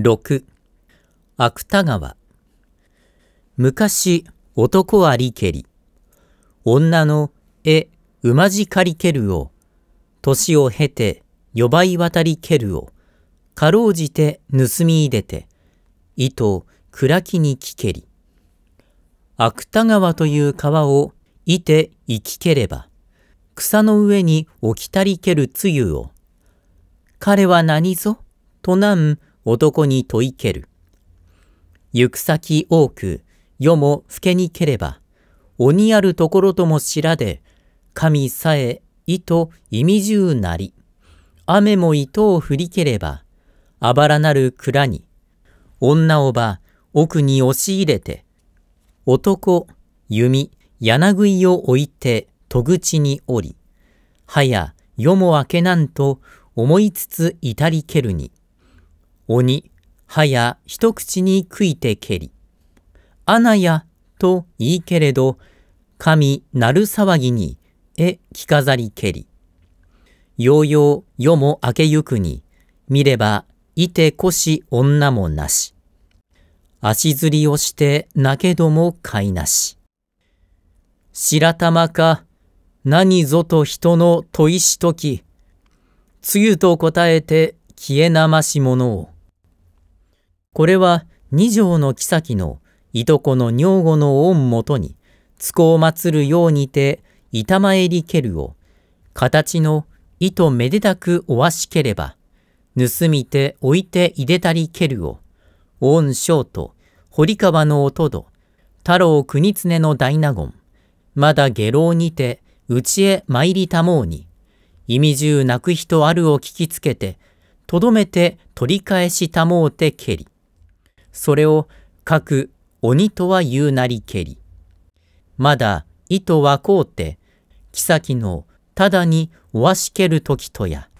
6芥川昔男ありけり女の絵馬じかりけるを年を経てばい渡りけるをかろうじて盗み入れて糸暗きにきけり芥川という川をいて生きければ草の上に置きたりけるつゆを彼は何ぞとなん男に問いける。行く先多く、世も老けにければ、鬼あるところとも知らで、神さえ意図意味重なり、雨も糸を振りければ、あばらなる蔵に、女をば奥に押し入れて、男、弓、柳を置いて戸口におり、はや夜も明けなんと思いつつ至りけるに。鬼、はや一口に食いてけり。ナやといいけれど、神なる騒ぎに、え着飾りけり。ようよう夜も明けゆくに、見ればいてこし女もなし。足づりをして泣けども飼いなし。白玉か、何ぞと人の問いしとき、つゆと答えて消えなまし者を。これは二条の妃のいとこの女吾の恩元に、津子を祭るようにて、板前りけるを、形の意めでたくおわしければ、盗みて置いていでたりけるを、恩将と堀川のおとど、太郎国常の大納言、まだ下郎にて、うちへ参りたもうに、意味中泣く人あるを聞きつけて、とどめて取り返したもうてけり。それを書く鬼とは言うなりけり。まだ意とはこうて、妃のただにおわしける時とや。